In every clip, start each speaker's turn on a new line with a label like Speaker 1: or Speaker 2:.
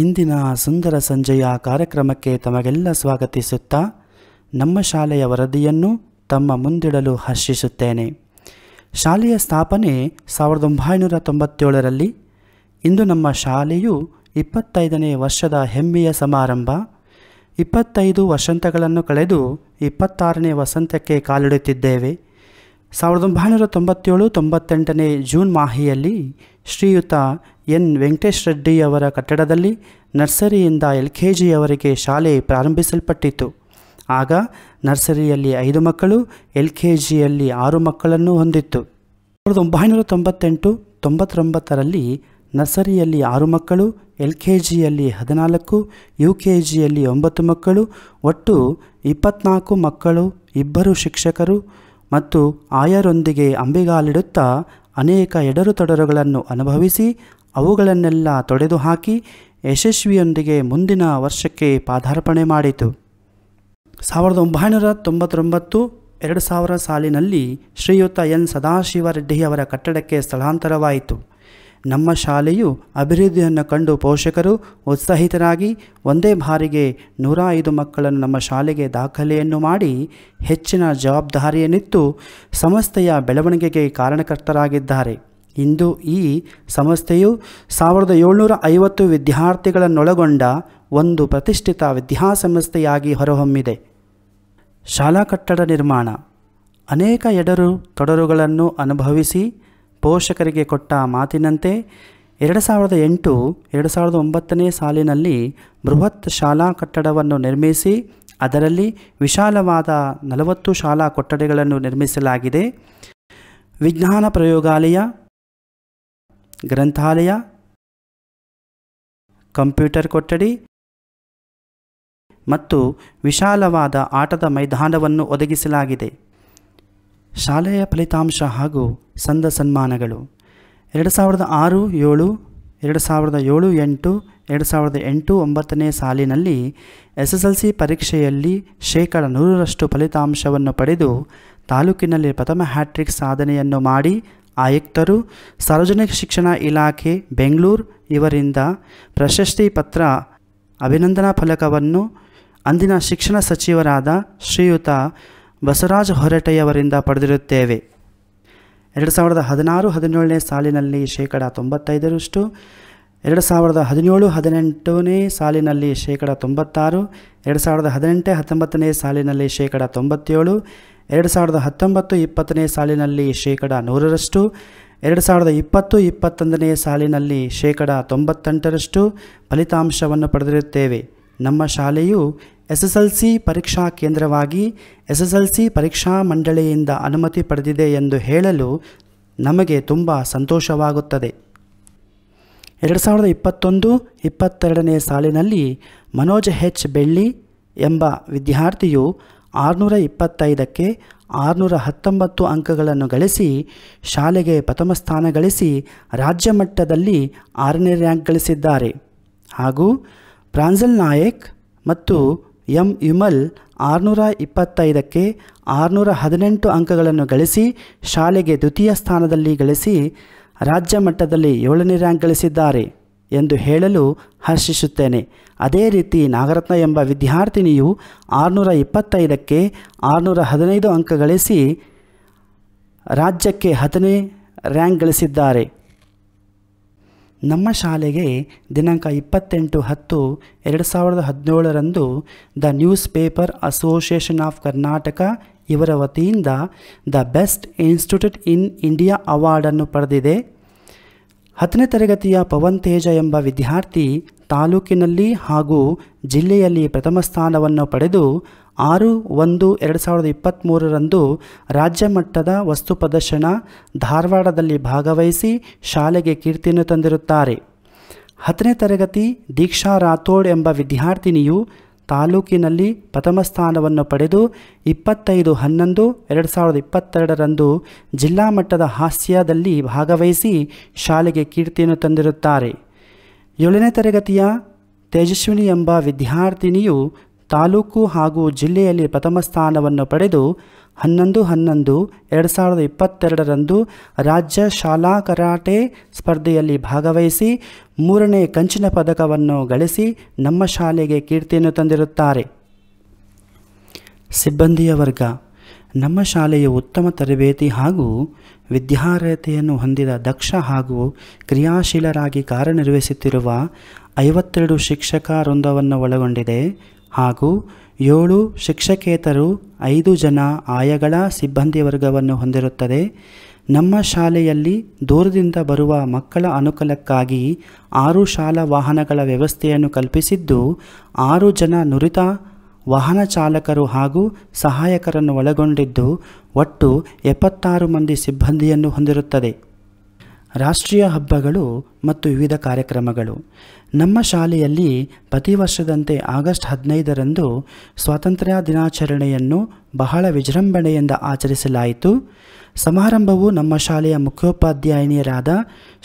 Speaker 1: ಇಂದಿನ ಸುಂದರ ಸಂಜೆಯ ಕಾರ್ಯಕ್ರಮಕ್ಕೆ ತಮಗೆಲ್ಲ ಸ್ವಾಗತಿಸುತ್ತಾ ನಮ್ಮ ಶಾಲೆಯ ವರದಿಯನ್ನು ತಮ್ಮ ಮುಂದಿಡಲು ಹರ್ಷಿಸುತ್ತೇನೆ ಶಾಲೆಯ ಸ್ಥಾಪನೆ ಸಾವಿರದ ಒಂಬೈನೂರ ತೊಂಬತ್ತೇಳರಲ್ಲಿ ಇಂದು ನಮ್ಮ ಶಾಲೆಯು ಇಪ್ಪತ್ತೈದನೇ ವರ್ಷದ ಹೆಮ್ಮೆಯ ಸಮಾರಂಭ ಇಪ್ಪತ್ತೈದು ವಸಂತಗಳನ್ನು ಕಳೆದು ಇಪ್ಪತ್ತಾರನೇ ವಸಂತಕ್ಕೆ ಕಾಲಿಡುತ್ತಿದ್ದೇವೆ ಸಾವಿರದ ಒಂಬೈನೂರ ತೊಂಬತ್ತೇಳು ತೊಂಬತ್ತೆಂಟನೇ ಜೂನ್ ಮಾಹಿಯಲ್ಲಿ ಶ್ರೀಯುತ ಎನ್ ವೆಂಕಟೇಶ್ ರೆಡ್ಡಿ ಅವರ ಕಟ್ಟಡದಲ್ಲಿ ನರ್ಸರಿಯಿಂದ ಎಲ್ ಕೆ ಜಿಯವರೆಗೆ ಶಾಲೆ ಪ್ರಾರಂಭಿಸಲ್ಪಟ್ಟಿತ್ತು ಆಗ ನರ್ಸರಿಯಲ್ಲಿ ಐದು ಮಕ್ಕಳು ಎಲ್ ಕೆ ಜಿಯಲ್ಲಿ ಆರು ಮಕ್ಕಳನ್ನು ಹೊಂದಿತ್ತು ಸಾವಿರದ ಒಂಬೈನೂರ ತೊಂಬತ್ತೆಂಟು ತೊಂಬತ್ತೊಂಬತ್ತರಲ್ಲಿ ನರ್ಸರಿಯಲ್ಲಿ ಆರು ಮಕ್ಕಳು ಎಲ್ ಕೆ ಜಿಯಲ್ಲಿ ಹದಿನಾಲ್ಕು ಯು ಕೆ ಜಿಯಲ್ಲಿ ಒಂಬತ್ತು ಮಕ್ಕಳು ಒಟ್ಟು ಇಪ್ಪತ್ನಾಲ್ಕು ಮಕ್ಕಳು ಇಬ್ಬರು ಶಿಕ್ಷಕರು ಮತ್ತು ಆಯರೊಂದಿಗೆ ಅಂಬಿಗಾಲಿಡುತ್ತಾ ಅನೇಕ ಎಡರು ತೊಡರುಗಳನ್ನು ಅನುಭವಿಸಿ ಅವುಗಳನ್ನೆಲ್ಲ ತೊಡೆದುಹಾಕಿ ಯಶಸ್ವಿಯೊಂದಿಗೆ ಮುಂದಿನ ವರ್ಷಕ್ಕೆ ಪಾದಾರ್ಪಣೆ ಮಾಡಿತು ಸಾವಿರದ ಒಂಬೈನೂರ ತೊಂಬತ್ತೊಂಬತ್ತು ಎರಡು ಸಾವಿರ ಸಾಲಿನಲ್ಲಿ ಶ್ರೀಯುತ ಎನ್ ಸದಾಶಿವರೆಡ್ಡಿಯವರ ಕಟ್ಟಡಕ್ಕೆ ಸ್ಥಳಾಂತರವಾಯಿತು ನಮ್ಮ ಶಾಲೆಯು ಅಭಿವೃದ್ಧಿಯನ್ನು ಕಂಡು ಪೋಷಕರು ಉತ್ಸಾಹಿತರಾಗಿ ಒಂದೇ ಬಾರಿಗೆ ನೂರ ಐದು ಮಕ್ಕಳನ್ನು ನಮ್ಮ ಶಾಲೆಗೆ ದಾಖಲೆಯನ್ನು ಮಾಡಿ ಹೆಚ್ಚಿನ ಜವಾಬ್ದಾರಿಯನ್ನಿತ್ತು ಸಂಸ್ಥೆಯ ಬೆಳವಣಿಗೆಗೆ ಕಾರಣಕರ್ತರಾಗಿದ್ದಾರೆ ಇಂದು ಈ ಸಂಸ್ಥೆಯು ಸಾವಿರದ ಏಳ್ನೂರ ಐವತ್ತು ವಿದ್ಯಾರ್ಥಿಗಳನ್ನೊಳಗೊಂಡ ಒಂದು ಪ್ರತಿಷ್ಠಿತ ವಿದ್ಯಾಸಂಸ್ಥೆಯಾಗಿ ಹೊರಹೊಮ್ಮಿದೆ ಶಾಲಾ ಕಟ್ಟಡ ನಿರ್ಮಾಣ ಅನೇಕ ಎಡರು ತೊಡರುಗಳನ್ನು ಅನುಭವಿಸಿ ಪೋಷಕರಿಗೆ ಕೊಟ್ಟ ಮಾತಿನಂತೆ ಎರಡು ಸಾವಿರದ ಎಂಟು ಎರಡು ಸಾವಿರದ ಒಂಬತ್ತನೇ ಸಾಲಿನಲ್ಲಿ ಬೃಹತ್ ಶಾಲಾ ಕಟ್ಟಡವನ್ನು ನಿರ್ಮಿಸಿ ಅದರಲ್ಲಿ ವಿಶಾಲವಾದ ನಲವತ್ತು ಶಾಲಾ ಕೊಠಡಿಗಳನ್ನು ನಿರ್ಮಿಸಲಾಗಿದೆ ವಿಜ್ಞಾನ ಪ್ರಯೋಗಾಲಯ ಗ್ರಂಥಾಲಯ ಕಂಪ್ಯೂಟರ್ ಕೊಠಡಿ ಮತ್ತು ವಿಶಾಲವಾದ ಆಟದ ಮೈದಾನವನ್ನು ಒದಗಿಸಲಾಗಿದೆ ಶಾಲೆಯ ಫಲಿತಾಂಶ ಹಾಗೂ ಸಂದ ಸನ್ಮಾನಗಳು ಎರಡು ಸಾವಿರದ ಆರು ಏಳು ಎರಡು ಸಾವಿರದ ಏಳು ಎಂಟು ಎರಡು ಸಾವಿರದ ಎಂಟು ಒಂಬತ್ತನೇ ಸಾಲಿನಲ್ಲಿ ಎಸ್ ಎಸ್ ಎಲ್ ಸಿ ಪರೀಕ್ಷೆಯಲ್ಲಿ ಶೇಕಡ ನೂರರಷ್ಟು ಫಲಿತಾಂಶವನ್ನು ಪಡೆದು ತಾಲೂಕಿನಲ್ಲಿ ಪ್ರಥಮ ಹ್ಯಾಟ್ರಿಕ್ ಸಾಧನೆಯನ್ನು ಮಾಡಿ ಆಯುಕ್ತರು ಸಾರ್ವಜನಿಕ ಶಿಕ್ಷಣ ಇಲಾಖೆ ಬೆಂಗಳೂರು ಇವರಿಂದ ಪ್ರಶಸ್ತಿ ಪತ್ರ ಅಭಿನಂದನಾ ಫಲಕವನ್ನು ಅಂದಿನ ಶಿಕ್ಷಣ ಸಚಿವರಾದ ಶ್ರೀಯುತ ಬಸವರಾಜ ಹೊರಟೆಯವರಿಂದ ಪಡೆದಿರುತ್ತೇವೆ ಎರಡು ಸಾವಿರದ ಹದಿನಾರು ಹದಿನೇಳನೇ ಸಾಲಿನಲ್ಲಿ ಶೇಕಡ ತೊಂಬತ್ತೈದರಷ್ಟು ಎರಡು ಸಾವಿರದ ಹದಿನೇಳು ಹದಿನೆಂಟನೇ ಸಾಲಿನಲ್ಲಿ ಶೇಕಡ ತೊಂಬತ್ತಾರು ಎರಡು ಸಾವಿರದ ಹದಿನೆಂಟು ಹತ್ತೊಂಬತ್ತನೇ ಸಾಲಿನಲ್ಲಿ ಶೇಕಡ ತೊಂಬತ್ತೇಳು ಎರಡು ಸಾವಿರದ ಹತ್ತೊಂಬತ್ತು ಇಪ್ಪತ್ತನೇ ಸಾಲಿನಲ್ಲಿ ಶೇಕಡ ನೂರರಷ್ಟು ಎರಡು ಸಾವಿರದ ಇಪ್ಪತ್ತು ಇಪ್ಪತ್ತೊಂದನೇ ಸಾಲಿನಲ್ಲಿ ಶೇಕಡ ತೊಂಬತ್ತೆಂಟರಷ್ಟು ಫಲಿತಾಂಶವನ್ನು ಪಡೆದಿರುತ್ತೇವೆ ನಮ್ಮ ಶಾಲೆಯು ಸಿ ಪರೀಕ್ಷಾ ಕೇಂದ್ರವಾಗಿ ಸಿ ಪರೀಕ್ಷಾ ಮಂಡಳಿಯಿಂದ ಅನುಮತಿ ಪಡೆದಿದೆ ಎಂದು ಹೇಳಲು ನಮಗೆ ತುಂಬ ಸಂತೋಷವಾಗುತ್ತದೆ ಎರಡು ಸಾವಿರದ ಇಪ್ಪತ್ತೊಂದು ಇಪ್ಪತ್ತೆರಡನೇ ಸಾಲಿನಲ್ಲಿ ಮನೋಜ್ ಹೆಚ್ ಬೆಳ್ಳಿ ಎಂಬ ವಿದ್ಯಾರ್ಥಿಯು ಆರುನೂರ ಇಪ್ಪತ್ತೈದಕ್ಕೆ ಆರುನೂರ ಹತ್ತೊಂಬತ್ತು ಅಂಕಗಳನ್ನು ಗಳಿಸಿ ಶಾಲೆಗೆ ಪ್ರಥಮ ಸ್ಥಾನ ಗಳಿಸಿ ರಾಜ್ಯ ಮಟ್ಟದಲ್ಲಿ ಆರನೇ ರ್ಯಾಂಕ್ ಗಳಿಸಿದ್ದಾರೆ ಹಾಗೂ ಪ್ರಾಂಜಲ್ ನಾಯಕ್ ಮತ್ತು ಎಂ ವಿಮಲ್ ಆರುನೂರ ಇಪ್ಪತ್ತೈದಕ್ಕೆ ಆರುನೂರ ಹದಿನೆಂಟು ಅಂಕಗಳನ್ನು ಗಳಿಸಿ ಶಾಲೆಗೆ ದ್ವಿತೀಯ ಸ್ಥಾನದಲ್ಲಿ ಗಳಿಸಿ ರಾಜ್ಯ ಮಟ್ಟದಲ್ಲಿ ಏಳನೇ ರ್ಯಾಂಕ್ ಗಳಿಸಿದ್ದಾರೆ ಎಂದು ಹೇಳಲು ಹರ್ಷಿಸುತ್ತೇನೆ ಅದೇ ರೀತಿ ನಾಗರತ್ನ ಎಂಬ ವಿದ್ಯಾರ್ಥಿನಿಯು ಆರುನೂರ ಇಪ್ಪತ್ತೈದಕ್ಕೆ ಆರುನೂರ ಹದಿನೈದು ಅಂಕ ಗಳಿಸಿ ರಾಜ್ಯಕ್ಕೆ ಹತ್ತನೇ ರ್ಯಾಂಕ್ ಗಳಿಸಿದ್ದಾರೆ ನಮ್ಮ ಶಾಲೆಗೆ ದಿನಾಂಕ ಇಪ್ಪತ್ತೆಂಟು ಹತ್ತು ಎರಡು ಸಾವಿರದ ಹದಿನೇಳರಂದು the newspaper association of Karnataka ಇವರ ವತಿಯಿಂದ the best institute in India ಅವಾರ್ಡನ್ನು ಪಡೆದಿದೆ ಹತ್ತನೇ ತರಗತಿಯ ಪವನ್ ತೇಜ ಎಂಬ ವಿದ್ಯಾರ್ಥಿ ತಾಲೂಕಿನಲ್ಲಿ ಹಾಗೂ ಜಿಲ್ಲೆಯಲ್ಲಿ ಪ್ರಥಮ ಸ್ಥಾನವನ್ನು ಪಡೆದು ಆರು ಒಂದು ಎರಡು ಸಾವಿರದ ಇಪ್ಪತ್ತ್ಮೂರರಂದು ರಾಜ್ಯ ಮಟ್ಟದ ವಸ್ತು ಪ್ರದರ್ಶನ ಧಾರವಾಡದಲ್ಲಿ ಭಾಗವಹಿಸಿ ಶಾಲೆಗೆ ಕೀರ್ತಿಯನ್ನು ತಂದಿರುತ್ತಾರೆ ಹತ್ತನೇ ತರಗತಿ ದೀಕ್ಷಾ ರಾಥೋಡ್ ಎಂಬ ವಿದ್ಯಾರ್ಥಿನಿಯು ತಾಲೂಕಿನಲ್ಲಿ ಪ್ರಥಮ ಸ್ಥಾನವನ್ನು ಪಡೆದು ಇಪ್ಪತ್ತೈದು ಹನ್ನೊಂದು ಎರಡು ಸಾವಿರದ ಇಪ್ಪತ್ತೆರಡರಂದು ಜಿಲ್ಲಾ ಮಟ್ಟದ ಹಾಸ್ಯದಲ್ಲಿ ಭಾಗವಹಿಸಿ ಶಾಲೆಗೆ ಕೀರ್ತಿಯನ್ನು ತಂದಿರುತ್ತಾರೆ ಏಳನೇ ತರಗತಿಯ ತೇಜಸ್ವಿನಿ ಎಂಬ ವಿದ್ಯಾರ್ಥಿನಿಯು ತಾಲೂಕು ಹಾಗೂ ಜಿಲ್ಲೆಯಲ್ಲಿ ಪ್ರಥಮ ಸ್ಥಾನವನ್ನು ಪಡೆದು ಹನ್ನೊಂದು ಹನ್ನೊಂದು ಎರಡು ಸಾವಿರದ ಇಪ್ಪತ್ತೆರಡರಂದು ರಾಜ್ಯ ಶಾಲಾ ಕರಾಟೆ ಸ್ಪರ್ಧೆಯಲ್ಲಿ ಭಾಗವಹಿಸಿ ಮೂರನೇ ಕಂಚಿನ ಪದಕವನ್ನು ಗಳಿಸಿ ನಮ್ಮ ಶಾಲೆಗೆ ಕೀರ್ತಿಯನ್ನು ತಂದಿರುತ್ತಾರೆ ಸಿಬ್ಬಂದಿಯ ವರ್ಗ ನಮ್ಮ ಶಾಲೆಯ ಉತ್ತಮ ತರಬೇತಿ ಹಾಗೂ ವಿದ್ಯಾರ್ಹತೆಯನ್ನು ಹೊಂದಿದ ದಕ್ಷ ಹಾಗೂ ಕ್ರಿಯಾಶೀಲರಾಗಿ ಕಾರ್ಯನಿರ್ವಹಿಸುತ್ತಿರುವ ಐವತ್ತೆರಡು ಶಿಕ್ಷಕ ವೃಂದವನ್ನು ಒಳಗೊಂಡಿದೆ ಹಾಗೂ ಏಳು ಶಿಕ್ಷಕೇತರು ಐದು ಜನ ಆಯಗಳ ಸಿಬ್ಬಂದಿ ವರ್ಗವನ್ನು ಹೊಂದಿರುತ್ತದೆ ನಮ್ಮ ಶಾಲೆಯಲ್ಲಿ ದೂರದಿಂದ ಬರುವ ಮಕ್ಕಳ ಅನುಕೂಲಕ್ಕಾಗಿ ಆರು ಶಾಲಾ ವಾಹನಗಳ ವ್ಯವಸ್ಥೆಯನ್ನು ಕಲ್ಪಿಸಿದ್ದು ಆರು ಜನ ನುರಿತ ವಾಹನ ಚಾಲಕರು ಹಾಗೂ ಸಹಾಯಕರನ್ನು ಒಳಗೊಂಡಿದ್ದು ಒಟ್ಟು ಎಪ್ಪತ್ತಾರು ಮಂದಿ ಸಿಬ್ಬಂದಿಯನ್ನು ಹೊಂದಿರುತ್ತದೆ ರಾಷ್ಟ್ರೀಯ ಹಬ್ಬಗಳು ಮತ್ತು ವಿವಿಧ ಕಾರ್ಯಕ್ರಮಗಳು ನಮ್ಮ ಶಾಲೆಯಲ್ಲಿ ಪ್ರತಿ ವರ್ಷದಂತೆ ಆಗಸ್ಟ್ ಹದಿನೈದರಂದು ಸ್ವಾತಂತ್ರ್ಯ ದಿನಾಚರಣೆಯನ್ನು ಬಹಳ ವಿಜೃಂಭಣೆಯಿಂದ ಆಚರಿಸಲಾಯಿತು ಸಮಾರಂಭವು ನಮ್ಮ ಶಾಲೆಯ ಮುಖ್ಯೋಪಾಧ್ಯಾಯಿನಿಯರಾದ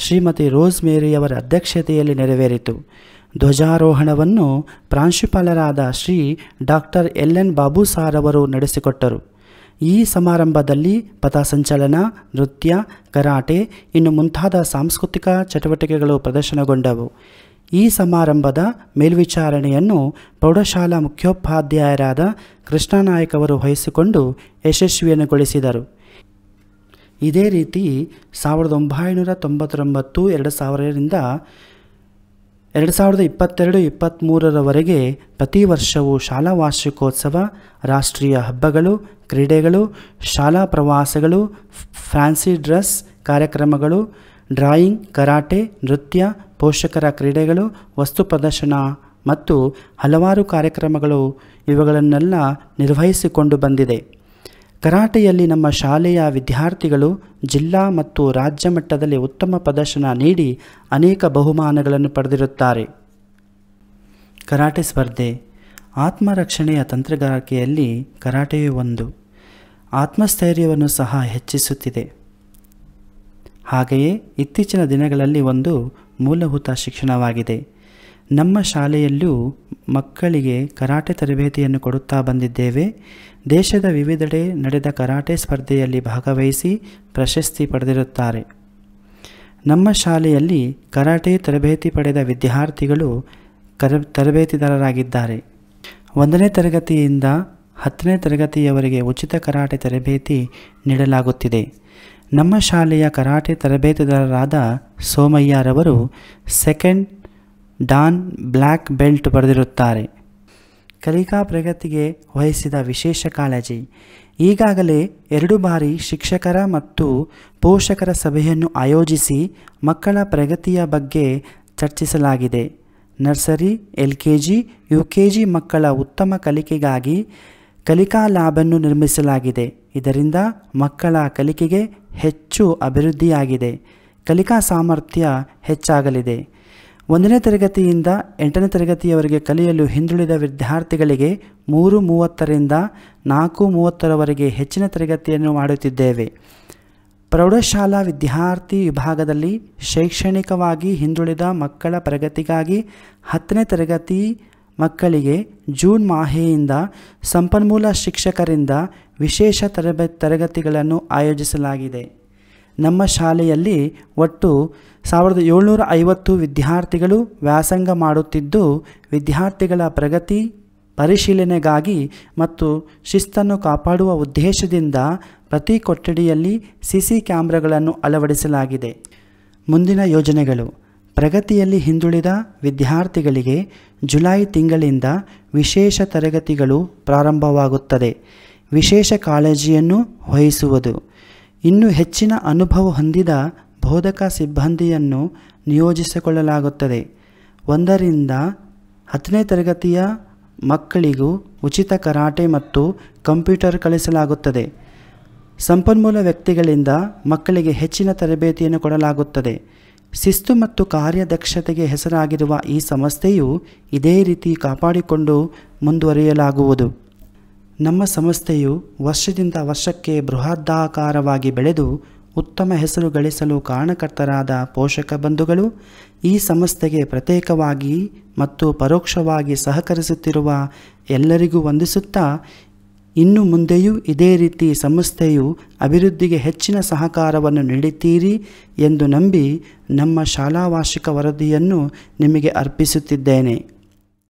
Speaker 1: ಶ್ರೀಮತಿ ರೋಸ್ ಮೇರಿಯವರ ಅಧ್ಯಕ್ಷತೆಯಲ್ಲಿ ನೆರವೇರಿತು ಧ್ವಜಾರೋಹಣವನ್ನು ಪ್ರಾಂಶುಪಾಲರಾದ Shri doctor L N Babu sir ಅವರು ನಡೆಸಿಕೊಟ್ಟರು ಈ ಸಮಾರಂಭದಲ್ಲಿ ಪಥಸಂಚಲನ ನೃತ್ಯ ಕರಾಟೆ ಇನ್ನು ಮುಂತಾದ ಸಾಂಸ್ಕೃತಿಕ ಚಟುವಟಿಕೆಗಳು ಪ್ರದರ್ಶನಗೊಂಡವು ಈ ಸಮಾರಂಭದ ಮೇಲ್ವಿಚಾರಣೆಯನ್ನು ಪ್ರೌಢಶಾಲಾ ಮುಖ್ಯೋಪಾಧ್ಯಾಯರಾದ ಕೃಷ್ಣನಾಯಕ್ ಅವರು ವಹಿಸಿಕೊಂಡು ಯಶಸ್ವಿಯನ್ನುಗೊಳಿಸಿದರು ಇದೇ ರೀತಿ ಸಾವಿರದ ಒಂಬೈನೂರ ತೊಂಬತ್ತೊಂಬತ್ತು ಎರಡು ಸಾವಿರದಿಂದ ಎರಡು ಸಾವಿರದ ಇಪ್ಪತ್ತೆರಡು ಇಪ್ಪತ್ತ್ಮೂರರವರೆಗೆ ಪ್ರತಿ ವರ್ಷವೂ ಶಾಲಾ ವಾರ್ಷಿಕೋತ್ಸವ ರಾಷ್ಟ್ರೀಯ ಹಬ್ಬಗಳು ಕ್ರೀಡೆಗಳು ಶಾಲಾ ಪ್ರವಾಸಗಳು ಫ್ಯಾನ್ಸಿ ಡ್ರೆಸ್ ಕಾರ್ಯಕ್ರಮಗಳು ಡ್ರಾಯಿಂಗ್ ಕರಾಟೆ ನೃತ್ಯ ಪೋಷಕರ ಕ್ರೀಡೆಗಳು ವಸ್ತು ಪ್ರದರ್ಶನ ಮತ್ತು ಹಲವಾರು ಕಾರ್ಯಕ್ರಮಗಳು ಇವುಗಳನ್ನೆಲ್ಲ ನಿರ್ವಹಿಸಿಕೊಂಡು ಬಂದಿದೆ ಕರಾಟೆಯಲ್ಲಿ ನಮ್ಮ ಶಾಲೆಯ ವಿದ್ಯಾರ್ಥಿಗಳು ಜಿಲ್ಲಾ ಮತ್ತು ರಾಜ್ಯ ಮಟ್ಟದಲ್ಲಿ ಉತ್ತಮ ಪ್ರದರ್ಶನ ನೀಡಿ ಅನೇಕ ಬಹುಮಾನಗಳನ್ನು ಪಡೆದಿರುತ್ತಾರೆ ಕರಾಟೆ ಸ್ಪರ್ಧೆ ಆತ್ಮರಕ್ಷಣೆಯ ತಂತ್ರಗಾರಿಕೆಯಲ್ಲಿ ಕರಾಟೆಯೇ ಒಂದು ಆತ್ಮಸ್ಥೈರ್ಯವನ್ನು ಸಹ ಹೆಚ್ಚಿಸುತ್ತಿದೆ ಹಾಗೆಯೇ ಇತ್ತೀಚಿನ ದಿನಗಳಲ್ಲಿ ಒಂದು ಮೂಲಭೂತ ಶಿಕ್ಷಣವಾಗಿದೆ ನಮ್ಮ ಶಾಲೆಯಲ್ಲೂ ಮಕ್ಕಳಿಗೆ ಕರಾಟೆ ತರಬೇತಿಯನ್ನು ಕೊಡುತ್ತಾ ಬಂದಿದ್ದೇವೆ ದೇಶದ ವಿವಿಧೆಡೆ ನಡೆದ ಕರಾಟೆ ಸ್ಪರ್ಧೆಯಲ್ಲಿ ಭಾಗವಹಿಸಿ ಪ್ರಶಸ್ತಿ ಪಡೆದಿರುತ್ತಾರೆ ನಮ್ಮ ಶಾಲೆಯಲ್ಲಿ ಕರಾಟೆ ತರಬೇತಿ ಪಡೆದ ವಿದ್ಯಾರ್ಥಿಗಳು ಕರ ತರಬೇತಿದಾರರಾಗಿದ್ದಾರೆ ಒಂದನೇ ತರಗತಿಯಿಂದ ಹತ್ತನೇ ತರಗತಿಯವರೆಗೆ ಉಚಿತ ಕರಾಟೆ ತರಬೇತಿ ನೀಡಲಾಗುತ್ತಿದೆ ನಮ್ಮ ಶಾಲೆಯ ಕರಾಟೆ ತರಬೇತಿದಾರರಾದ ಸೋಮಯ್ಯರವರು ಸೆಕೆಂಡ್ ಡಾನ್ ಬ್ಲ್ಯಾಕ್ ಬೆಲ್ಟ್ ಬರೆದಿರುತ್ತಾರೆ ಕಲಿಕಾ ಪ್ರಗತಿಗೆ ವಹಿಸಿದ ವಿಶೇಷ ಕಾಳಜಿ ಈಗಾಗಲೇ ಎರಡು ಬಾರಿ ಶಿಕ್ಷಕರ ಮತ್ತು ಪೋಷಕರ ಸಭೆಯನ್ನು ಆಯೋಜಿಸಿ ಮಕ್ಕಳ ಪ್ರಗತಿಯ ಬಗ್ಗೆ ಚರ್ಚಿಸಲಾಗಿದೆ nursery L K G U K G ಮಕ್ಕಳ ಉತ್ತಮ ಕಲಿಕೆಗಾಗಿ ಕಲಿಕಾ ಲ್ಯಾಬನ್ನು ನಿರ್ಮಿಸಲಾಗಿದೆ ಇದರಿಂದ ಮಕ್ಕಳ ಕಲಿಕೆಗೆ ಹೆಚ್ಚು ಅಭಿವೃದ್ಧಿಯಾಗಿದೆ ಕಲಿಕಾ ಸಾಮರ್ಥ್ಯ ಹೆಚ್ಚಾಗಲಿದೆ ಒಂದನೇ ತರಗತಿಯಿಂದ ಎಂಟನೇ ತರಗತಿಯವರೆಗೆ ಕಲಿಯಲು ಹಿಂದುಳಿದ ವಿದ್ಯಾರ್ಥಿಗಳಿಗೆ ಮೂರು ಮೂವತ್ತರಿಂದ ನಾಲ್ಕು ಮೂವತ್ತರವರೆಗೆ ಹೆಚ್ಚಿನ ತರಗತಿಯನ್ನು ಮಾಡುತ್ತಿದ್ದೇವೆ ಪ್ರೌಢಶಾಲಾ ವಿದ್ಯಾರ್ಥಿ ವಿಭಾಗದಲ್ಲಿ ಶೈಕ್ಷಣಿಕವಾಗಿ ಹಿಂದುಳಿದ ಮಕ್ಕಳ ಪ್ರಗತಿಗಾಗಿ ಹತ್ತನೇ ತರಗತಿ ಮಕ್ಕಳಿಗೆ ಜೂನ್ ಮಾಹೆಯಿಂದ ಸಂಪನ್ಮೂಲ ಶಿಕ್ಷಕರಿಂದ ವಿಶೇಷ ತರಬ ತರಗತಿಗಳನ್ನು ಆಯೋಜಿಸಲಾಗಿದೆ ನಮ್ಮ ಶಾಲೆಯಲ್ಲಿ ಒಟ್ಟು ಸಾವಿರದ ಏಳ್ನೂರ ಐವತ್ತು ವಿದ್ಯಾರ್ಥಿಗಳು ವ್ಯಾಸಂಗ ಮಾಡುತ್ತಿದ್ದು ವಿದ್ಯಾರ್ಥಿಗಳ ಪ್ರಗತಿ ಪರಿಶೀಲನೆಗಾಗಿ ಮತ್ತು ಶಿಸ್ತನ್ನು ಕಾಪಾಡುವ ಉದ್ದೇಶದಿಂದ ಪ್ರತಿ ಕೊಠಡಿಯಲ್ಲಿ ಸಿ ಕ್ಯಾಮ್ರಾಗಳನ್ನು ಅಳವಡಿಸಲಾಗಿದೆ ಮುಂದಿನ ಯೋಜನೆಗಳು ಪ್ರಗತಿಯಲ್ಲಿ ಹಿಂದುಳಿದ ವಿದ್ಯಾರ್ಥಿಗಳಿಗೆ ಜುಲೈ ತಿಂಗಳಿಂದ ವಿಶೇಷ ತರಗತಿಗಳು ಪ್ರಾರಂಭವಾಗುತ್ತದೆ ವಿಶೇಷ ಕಾಳಜಿಯನ್ನು ವಹಿಸುವುದು ಇನ್ನು ಹೆಚ್ಚಿನ ಅನುಭವ ಹೊಂದಿದ ಬೋಧಕ ಸಿಬ್ಬಂದಿಯನ್ನು ನಿಯೋಜಿಸಿಕೊಳ್ಳಲಾಗುತ್ತದೆ ಒಂದರಿಂದ ಹತ್ತನೇ ತರಗತಿಯ ಮಕ್ಕಳಿಗೂ ಉಚಿತ ಕರಾಟೆ ಮತ್ತು ಕಂಪ್ಯೂಟರ್ ಕಲಿಸಲಾಗುತ್ತದೆ ಸಂಪನ್ಮೂಲ ವ್ಯಕ್ತಿಗಳಿಂದ ಮಕ್ಕಳಿಗೆ ಹೆಚ್ಚಿನ ತರಬೇತಿಯನ್ನು ಕೊಡಲಾಗುತ್ತದೆ ಶಿಸ್ತು ಮತ್ತು ಕಾರ್ಯದಕ್ಷತೆಗೆ ಹೆಸರಾಗಿರುವ ಈ ಸಂಸ್ಥೆಯು ಇದೇ ರೀತಿ ಕಾಪಾಡಿಕೊಂಡು ಮುಂದುವರಿಯಲಾಗುವುದು ನಮ್ಮ ಸಂಸ್ಥೆಯು ವರ್ಷದಿಂದ ವರ್ಷಕ್ಕೆ ಬೃಹದಾಕಾರವಾಗಿ ಬೆಳೆದು ಉತ್ತಮ ಹೆಸರು ಗಳಿಸಲು ಕಾರಣಕರ್ತರಾದ ಪೋಷಕ ಬಂಧುಗಳು ಈ ಸಂಸ್ಥೆಗೆ ಪ್ರತ್ಯೇಕವಾಗಿ ಮತ್ತು ಪರೋಕ್ಷವಾಗಿ ಸಹಕರಿಸುತ್ತಿರುವ ಎಲ್ಲರಿಗೂ ವಂದಿಸುತ್ತಾ ಇನ್ನು ಮುಂದೆಯೂ ಇದೇ ರೀತಿ ಸಂಸ್ಥೆಯು ಅಭಿವೃದ್ಧಿಗೆ ಹೆಚ್ಚಿನ ಸಹಕಾರವನ್ನು ನೀಡುತ್ತೀರಿ ಎಂದು ನಂಬಿ ನಮ್ಮ ಶಾಲಾ ವಾರ್ಷಿಕ ವರದಿಯನ್ನು ನಿಮಗೆ ಅರ್ಪಿಸುತ್ತಿದ್ದೇನೆ